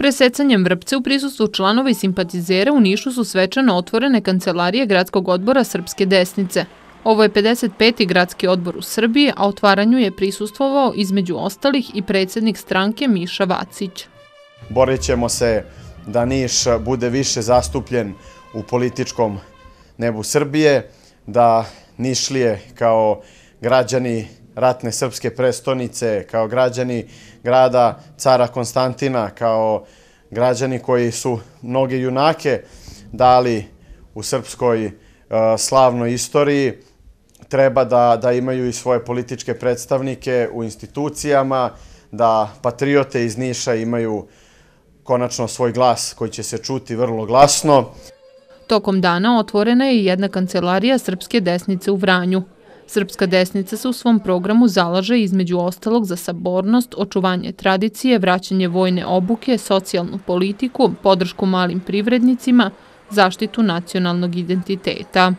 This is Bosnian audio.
Presecanjem vrpce u prisustvu članova i simpatizera u Nišu su svečano otvorene kancelarije Gradskog odbora Srpske desnice. Ovo je 55. gradski odbor u Srbiji, a otvaranju je prisustvovao između ostalih i predsjednik stranke Miša Vacić. Borit ćemo se da Niš bude više zastupljen u političkom nebu Srbije, da Nišlije kao građani Srbije, ratne srpske prestonice, kao građani grada cara Konstantina, kao građani koji su mnoge junake dali u srpskoj e, slavnoj istoriji, treba da imaju i svoje političke predstavnike u institucijama, da patriote iz Niša imaju konačno svoj glas koji će se čuti vrlo glasno. Tokom dana otvorena je jedna kancelarija srpske desnice u Vranju. Srpska desnica se u svom programu zalaže između ostalog za sabornost, očuvanje tradicije, vraćanje vojne obuke, socijalnu politiku, podršku malim privrednicima, zaštitu nacionalnog identiteta.